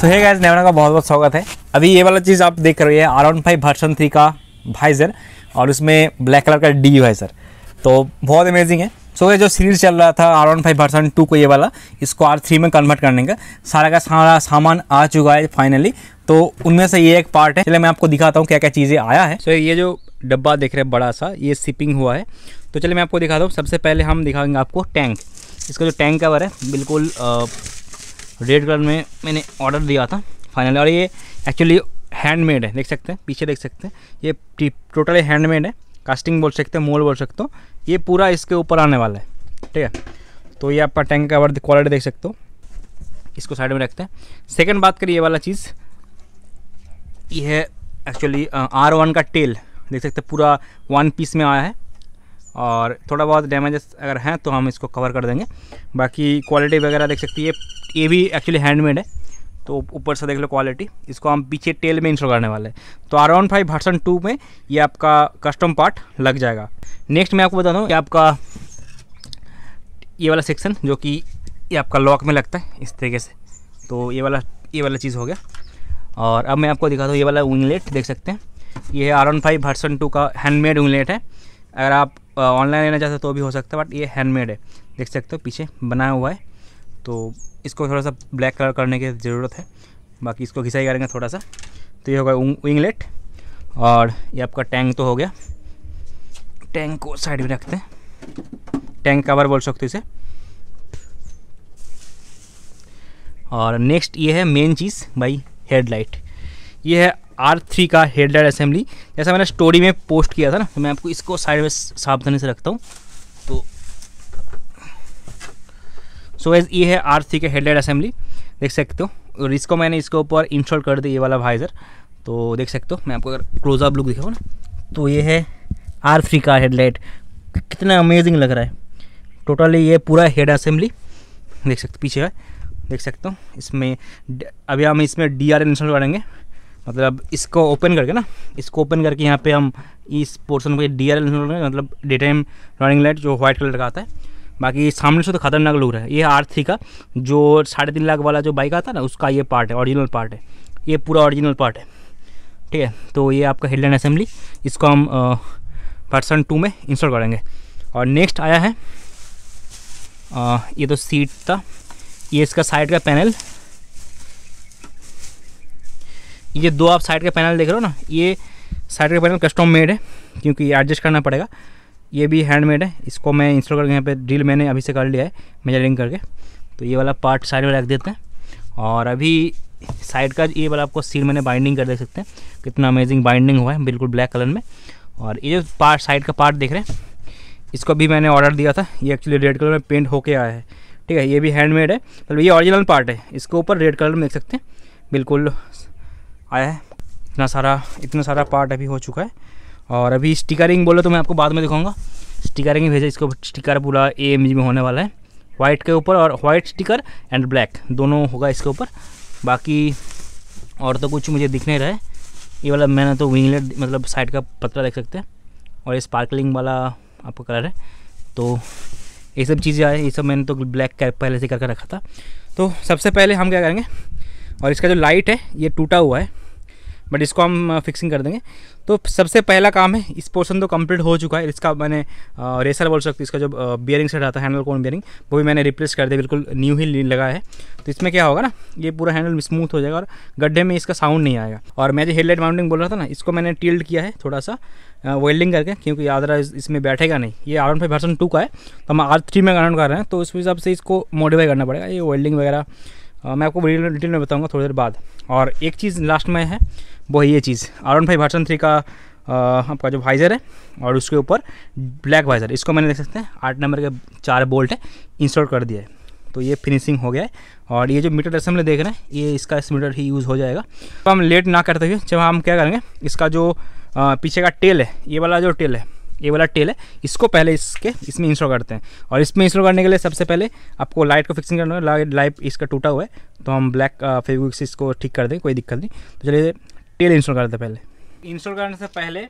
तो है गैस नेवरा का बहुत बहुत स्वागत है अभी ये वाला चीज़ आप देख रहे हैं R one five version three का भाईजर और उसमें ब्लैक कलर का डी सर तो बहुत अमेजिंग है सो ये जो सीरीज चल रहा था R one five version two को ये वाला इसको आर थ्री में कन्वर्ट करने का सारा का सारा सामान आ चुका है फाइनली तो उनमें से ये एक पार्ट है चलिए मैं आपको दिखाता हूँ क्या क्या चीज़ें आया है सो ये जो डब्बा देख रहे हैं बड़ा सा ये सिपिंग हुआ है तो चलिए मैं आपको दिखाता हूँ सबसे पहले हम दिखाएंगे आपको टैंक इसका जो टैंक कवर है बिल्कुल रेड कलर में मैंने ऑर्डर दिया था फाइनली और ये एक्चुअली हैंडमेड है देख सकते हैं पीछे देख सकते हैं ये टोटली हैंडमेड है कास्टिंग बोल सकते हैं मोल बोल सकते हो ये पूरा इसके ऊपर आने वाला है ठीक है तो ये आपका टैंक का क्वालिटी देख सकते हो इसको साइड में रखते हैं सेकंड बात करिए ये वाला चीज़ ये है एक्चुअली आर वन का टेल देख सकते हैं पूरा वन पीस में आया है और थोड़ा बहुत डैमेजेस अगर हैं तो हम इसको कवर कर देंगे बाकी क्वालिटी वगैरह देख सकती है ये भी एक्चुअली हैंडमेड है तो ऊपर से देख लो क्वालिटी इसको हम पीछे टेल में इंस्टॉल करने वाले हैं तो R one five version two में ये आपका कस्टम पार्ट लग जाएगा नेक्स्ट मैं आपको बता दूँ ये आपका ये वाला सेक्शन जो कि ये आपका लॉक में लगता है इस तरीके से तो ये वाला ये वाला चीज़ हो गया और अब मैं आपको दिखाता हूँ ये वाला विंगलेट देख सकते हैं ये R one five version two का हैंडमेड विंगलेट है अगर आप ऑनलाइन लेना चाहते हो तो भी हो सकता है बट ये हैंडमेड है देख सकते हो पीछे बनाया हुआ है तो इसको थोड़ा सा ब्लैक कलर करने की ज़रूरत है बाकी इसको घिसाई करेंगे थोड़ा सा तो ये होगा विंगलेट और ये आपका टैंक तो हो गया टैंक को साइड में रखते हैं टैंक कवर बोल सकते इसे और नेक्स्ट ये है मेन चीज़ भाई हेडलाइट ये है आर थ्री का हेडलाइट असेंबली जैसा मैंने स्टोरी में पोस्ट किया था ना तो मैं आपको इसको साइड में सावधानी से रखता हूँ तो सो एज ये है आर थ्री का हेडलाइट असेंबली देख सकते हो और इसको मैंने इसके ऊपर इंस्टॉल कर दिया ये वाला भाइजर तो देख सकते हो मैं आपको अगर क्लोजअप लुक दिखाऊँ ना तो ये है आर थ्री का हेडलाइट कितना अमेजिंग लग रहा है टोटली ये पूरा हेड असेंबली देख सकते पीछे है देख सकते हो इसमें अभी हम इसमें डी आर इंस्टॉल करेंगे मतलब इसको ओपन करके ना इसको ओपन करके यहाँ पे हम इस पोर्सन को डी आर एल मतलब डे टाइम रनिंग लाइट जो व्हाइट कलर का आता है बाकी सामने से तो खतरनाक लुक रहा है ये आर थ्री का जो साढ़े तीन लाख वाला जो बाइक आता है ना उसका ये पार्ट है ऑरिजिनल पार्ट है ये पूरा ऑरिजिनल पार्ट है ठीक है तो ये आपका हेडलाइन असेंबली इसको हम पर्सन टू में इंस्टॉल करेंगे और नेक्स्ट आया है आ, ये तो सीट था ये इसका साइड का पैनल ये दो आप साइड का पैनल देख रहे हो ना ये साइड का पैनल कस्टम मेड है क्योंकि ये एडजस्ट करना पड़ेगा ये भी हैंडमेड है इसको मैं इंस्टॉल करके यहाँ पे ड्रिल मैंने अभी से कर लिया है मेजरिंग करके तो ये वाला पार्ट साइड में रख देते हैं और अभी साइड का ये वाला आपको सील मैंने बाइंडिंग कर देख सकते हैं कितना अमेजिंग बाइंडिंग हुआ है बिल्कुल ब्लैक कलर में और ये जो पार्ट साइड का पार्ट देख रहे हैं इसको भी मैंने ऑर्डर दिया था ये एक्चुअली रेड कलर में पेंट होके आया है ठीक है ये भी हैंडमेड है मतलब ये ऑरिजिनल पार्ट है इसके ऊपर रेड कलर में देख सकते हैं बिल्कुल आया है इतना सारा इतना सारा पार्ट अभी हो चुका है और अभी स्टिकरिंग बोले तो मैं आपको बाद में दिखाऊंगा स्टिकरिंग भेजा इसको स्टिकर पूरा ए में होने वाला है वाइट के ऊपर और वाइट स्टिकर एंड ब्लैक दोनों होगा इसके ऊपर बाकी और तो कुछ मुझे दिख नहीं रहा है ये वाला मैंने तो विंगलेट मतलब साइड का पतला देख सकते हैं और ये स्पार्कलिंग वाला आपका कलर है तो ये सब चीज़ें आए ये सब मैंने तो ब्लैक कर, पहले से करके रखा था तो सबसे पहले हम क्या करेंगे और इसका जो लाइट है ये टूटा हुआ है बट इसको हम फिक्सिंग कर देंगे तो सबसे पहला काम है इस पोर्सन तो कंप्लीट हो चुका है इसका मैंने रेसर बोल सकती इसका जो बियरिंग सेट आता है हैंडल कोन बियरिंग वो भी मैंने रिप्लेस कर दिया बिल्कुल न्यू ही लगाया है तो इसमें क्या होगा ना ये पूरा हैंडल स्मूथ हो जाएगा और गड्ढे में इसका साउंड नहीं आएगा और मैं जो हेडलाइट माउंटिंग बोल रहा था ना इसको मैंने टिल्ड किया है थोड़ा सा वेल्डिंग करके क्योंकि आदरा इसमें बैठेगा नहीं ये R one five version two का है तो हम आर थ्री में अराउंड कर रहे हैं तो उस हिसाब से इसको मॉडिफाई करना पड़ेगा ये वेल्डिंग वगैरह मैं आपको डिटेल में बताऊँगा थोड़ी देर बाद और एक चीज़ लास्ट में है वो है ये चीज़ आर वन फाइव थ्री का आपका जो वाइज़र है और उसके ऊपर ब्लैक वाइज़र इसको मैंने देख सकते हैं आठ नंबर के चार बोल्ट है इंस्टॉल कर दिया है तो ये फिनिशिंग हो गया है और ये जो मीटर असेंबली देख रहे हैं ये इसका इस मीटर ही यूज़ हो जाएगा तो हम लेट ना करते हुए जब हम क्या करेंगे इसका जो पीछे का टेल है ये वाला जो टेल है ये वाला टेल है इसको पहले इसके इसमें इंस्टॉल करते हैं और इसमें इंस्टॉल करने के लिए सबसे पहले आपको लाइट को फिक्सिंग करना है लाइट लाइट इसका टूटा हुआ है तो हम ब्लैक फेविक से इसको ठीक कर दें कोई दिक्कत नहीं तो चलिए टेल इंस्टॉल करते हैं पहले इंस्टॉल करने से पहले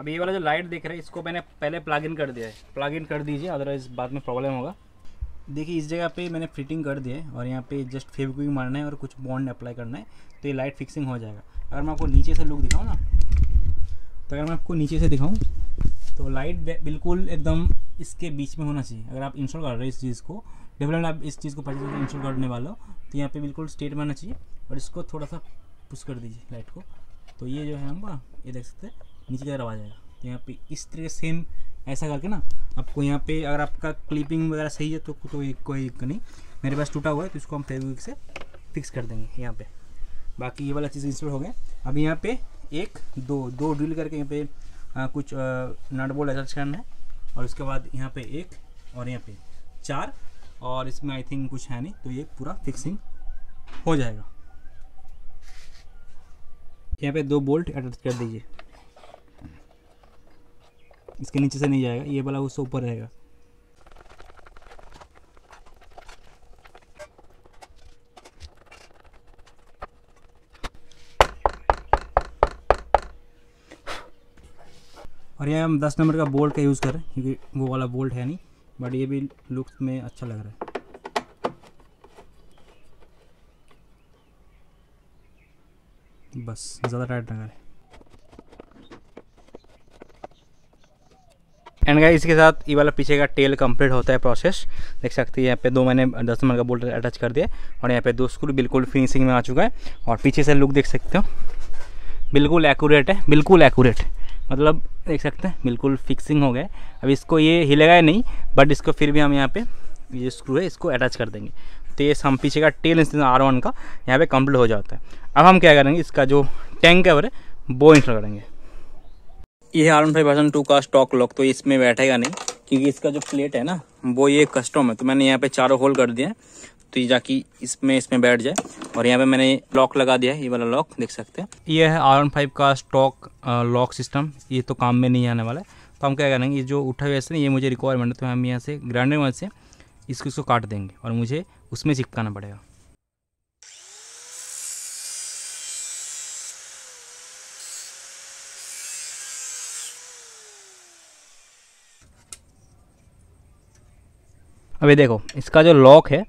अब ये वाला जो लाइट देख रहे हैं इसको मैंने पहले प्लग इन कर दिया है प्लग इन कर दीजिए अदरवाइज बाद में प्रॉब्लम होगा देखिए इस जगह पे मैंने फिटिंग कर दिया है और यहाँ पे जस्ट फेविक्विक मारना है और कुछ बॉन्ड अप्लाई करना है तो ये लाइट फिक्सिंग हो जाएगा अगर मैं आपको नीचे से लुक दिखाऊँ ना तो अगर मैं आपको नीचे से दिखाऊँ तो लाइट बिल्कुल एकदम इसके बीच में होना चाहिए अगर आप इंस्टॉल कर रहे हैं इस चीज़ को डेवलपमेंट आप इस चीज़ को परचेज इंस्टॉल करने वाले हो तो यहाँ पे बिल्कुल स्टेट में आना चाहिए और इसको थोड़ा सा पुश कर दीजिए लाइट को तो ये जो है हम ये देख सकते हैं नीचे की तरफ आ जाएगा तो यहाँ पे इस तरह सेम ऐसा करके ना आपको यहाँ पे अगर आपका क्लिपिंग वगैरह सही है तो कोई कोई नहीं मेरे पास टूटा हुआ है तो इसको हम फेविक से फिक्स कर देंगे यहाँ पर बाकी ये वाला चीज़ इंस्टॉल हो गया अब यहाँ पर एक दो दो ड्रिल करके यहाँ पर आ, हाँ, कुछ नट बोल्ट अटैच करना है और उसके बाद यहाँ पे एक और यहाँ पे चार और इसमें आई थिंक कुछ है नहीं तो ये पूरा फिक्सिंग हो जाएगा यहाँ पे दो बोल्ट अटैच कर दीजिए इसके नीचे से नहीं जाएगा ये वाला उससे ऊपर रहेगा हम दस नंबर का बोल्ट का यूज़ करें क्योंकि वो वाला बोल्ट है नहीं बट ये भी लुक में अच्छा लग रहा है बस ज़्यादा टाइट ना करें एंड गाइस इसके साथ ये वाला पीछे का टेल कंप्लीट होता है प्रोसेस देख सकते हैं यहाँ पे दो मैंने दस नंबर का बोल्ट अटैच कर दिया और यहाँ पे दो स्क्रू बिल्कुल फिनिशिंग में आ चुका है और पीछे से लुक देख सकते हो बिल्कुल एक्यूरेट है बिल्कुल एक्यूरेट मतलब देख सकते हैं बिल्कुल फिक्सिंग हो गया अब इसको ये हिलेगा नहीं बट इसको फिर भी हम यहाँ पे ये स्क्रू है इसको अटैच कर देंगे तो ये हम पीछे का टेल इंस्टेंस आर वन का यहाँ पे कंप्लीट हो जाता है अब हम क्या करेंगे इसका जो टैंक है वो इंस्टॉल करेंगे ये R one five version two का स्टॉक लॉक तो इसमें बैठेगा नहीं क्योंकि इसका जो प्लेट है ना वो ये कस्टम है तो मैंने यहाँ पे चारों होल कर दिया है तो ये जाके इसमें इसमें बैठ जाए और यहाँ पे मैंने लॉक लगा दिया है ये वाला लॉक देख सकते हैं ये है आर फाइव का स्टॉक लॉक सिस्टम ये तो काम में नहीं आने वाला है तो हम क्या करेंगे ये जो उठा हुआ है ये मुझे रिक्वायरमेंट है तो हम यहाँ से ग्राइंडर वाले से इसको इसको काट देंगे और मुझे उसमें चिपकाना पड़ेगा अभी देखो इसका जो लॉक है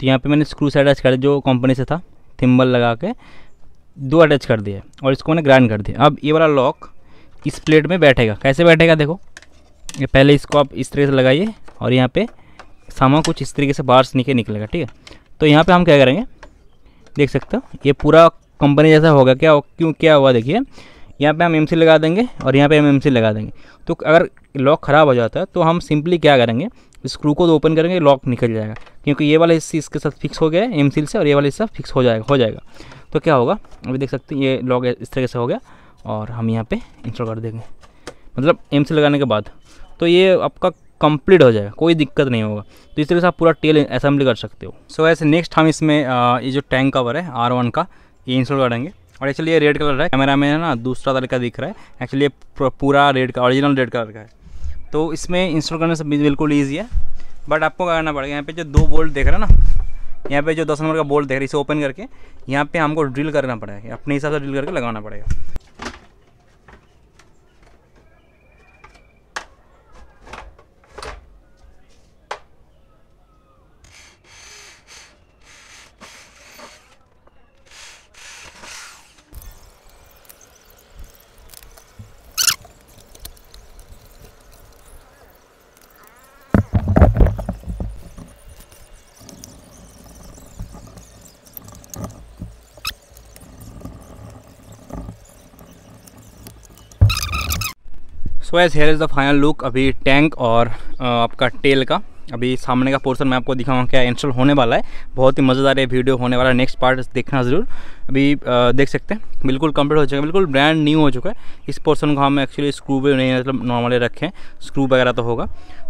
तो यहाँ पे मैंने स्क्रू से अटैच कर दिया जो कंपनी से था थिम्बल लगा के दो अटैच कर दिए और इसको मैंने ग्राइंड कर दिया अब ये वाला लॉक इस प्लेट में बैठेगा कैसे बैठेगा देखो ये पहले इसको आप इस तरीके से लगाइए और यहाँ पे सामान कुछ इस तरीके से बाहर से नीचे निकलेगा ठीक है तो यहाँ पर हम क्या करेंगे देख सकते हो ये पूरा कंपनी जैसा होगा क्या क्यों क्या हुआ देखिए यहाँ पे हम एम लगा देंगे और यहाँ पे हम एम लगा देंगे तो अगर लॉक ख़राब हो जाता है तो हम सिंपली क्या करेंगे स्क्रू को तो ओपन करेंगे लॉक निकल जाएगा क्योंकि ये वाला हिस्सा इसके साथ फिक्स हो गया है एम सील से और ये वाला हिस्सा फिक्स हो जाएगा हो जाएगा तो क्या होगा अभी देख सकते हैं ये लॉग इस तरीके से हो गया और हम यहाँ पे इंस्टॉल कर देंगे मतलब एम सी लगाने के बाद तो ये आपका कंप्लीट हो जाएगा कोई दिक्कत नहीं होगा तो इस तरीके से आप पूरा टेल असेंबली कर सकते हो सो ऐसे नेक्स्ट हम इसमें ये जो टैंक कवर है आर वन का ये इंस्टॉल करेंगे और एक्चुअली ये रेड कलर है कैमरा में है ना दूसरा तरीका दिख रहा है एक्चुअली ये पूरा रेड का ओरिजिनल रेड कलर का है तो इसमें इंस्टॉल करने से बिल्कुल ईजी है बट आपको क्या करना पड़ेगा यहाँ पे जो दो बोल्ट देख रहे हैं ना यहाँ पे जो दस नंबर का बोल्ट देख रहे हैं इसे ओपन करके यहाँ पे हमको ड्रिल करना पड़ेगा अपने हिसाब से ड्रिल करके लगाना पड़ेगा so as here is the final look अभी टैंक और आपका टेल का अभी सामने का पोर्शन मैं आपको दिखाऊंगा क्या इंस्टॉल होने वाला है बहुत ही मज़ेदार ये वीडियो होने वाला है नेक्स्ट पार्ट देखना ज़रूर अभी आ, देख सकते हैं बिल्कुल कंप्लीट हो चुका है बिल्कुल ब्रांड न्यू हो चुका है इस पोर्शन को हम एक्चुअली स्क्रू भी नहीं मतलब नॉर्मली रखें स्क्रू वगैरह तो होगा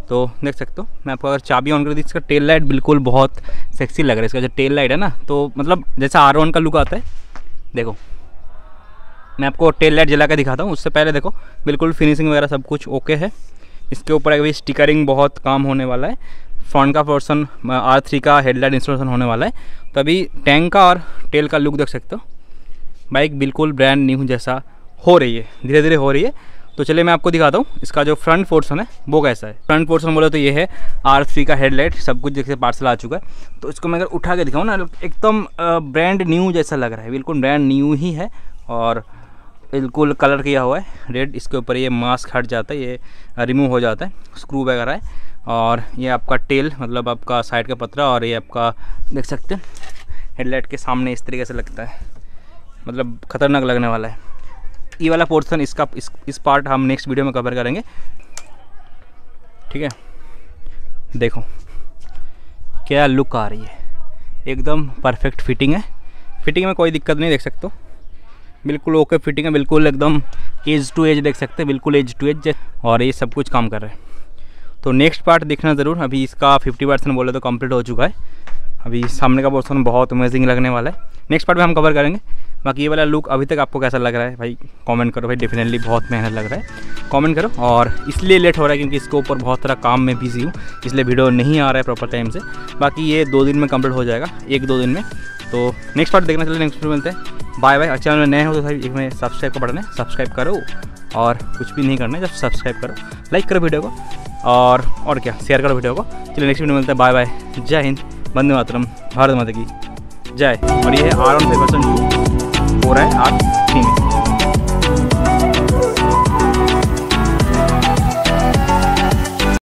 तो देख सकते हो मैं आपको अगर चाबी ऑन कर दी इसका टेल लाइट बिल्कुल बहुत सेक्सी लग रहा है इसका जो टेल लाइट है ना तो मतलब जैसा आर का लुक आता है देखो मैं आपको टेल लाइट जला के दिखाता हूँ उससे पहले देखो बिल्कुल फिनिशिंग वगैरह सब कुछ ओके है इसके ऊपर अभी स्टिकरिंग बहुत काम होने वाला है फ्रंट का पोर्सन आर थ्री का हेडलाइट इंस्टॉलेशन होने वाला है तो अभी टैंक का और टेल का लुक देख सकते हो बाइक बिल्कुल ब्रांड न्यू जैसा हो रही है धीरे धीरे हो रही है तो चलिए मैं आपको दिखाता हूँ इसका जो फ्रंट पोर्सन है वो कैसा है फ्रंट पोर्सन बोले तो ये है आर थ्री का हेडलाइट सब कुछ जैसे पार्सल आ चुका है तो इसको मैं अगर उठा के दिखाऊँ ना एकदम ब्रांड न्यू जैसा लग रहा है बिल्कुल ब्रांड न्यू ही है और बिल्कुल कलर किया हुआ है रेड इसके ऊपर ये मास्क हट जाता है ये रिमूव हो जाता है स्क्रू वगैरह है और ये आपका टेल मतलब आपका साइड का पतरा और ये आपका देख सकते हैं हेडलाइट के सामने इस तरीके से लगता है मतलब ख़तरनाक लगने वाला है ये वाला पोर्सन इसका इस, इस पार्ट हम नेक्स्ट वीडियो में कवर करेंगे ठीक है देखो क्या लुक आ रही है एकदम परफेक्ट फिटिंग है फिटिंग में कोई दिक्कत नहीं देख सकते हो बिल्कुल ओके फिटिंग है बिल्कुल एकदम एज टू एज देख सकते हैं बिल्कुल एज टू एज और ये सब कुछ काम कर रहे हैं तो नेक्स्ट पार्ट देखना ज़रूर अभी इसका 50 परसेंट बोले तो कंप्लीट हो चुका है अभी सामने का पोर्सन बहुत अमेजिंग लगने वाला है नेक्स्ट पार्ट में हम कवर करेंगे बाकी ये वाला लुक अभी तक आपको कैसा लग रहा है भाई कॉमेंट करो भाई डेफिनेटली बहुत मेहनत लग रहा है कॉमेंट करो और इसलिए लेट हो रहा है क्योंकि इसके ऊपर बहुत सारा काम में बिजी हूँ इसलिए वीडियो नहीं आ रहा है प्रॉपर टाइम से बाकी ये दो दिन में कम्प्लीट हो जाएगा एक दो दिन में तो नेक्स्ट पार्ट देखना चलो नेक्स्ट नेक्स्ट मिलते हैं बाय बाय और चैनल में नए हो तो भाई एक में सब्सक्राइब का बटन है सब्सक्राइब करो और कुछ भी नहीं करना है जब सब्सक्राइब करो लाइक करो वीडियो को और और क्या शेयर करो वीडियो को चलिए नेक्स्ट वीडियो मिलते हैं बाय बाय जय हिंद वंदे मातरम भारत माता की जय और ये है आर ऑन फेवर्सन हो रहा है आर थ्री में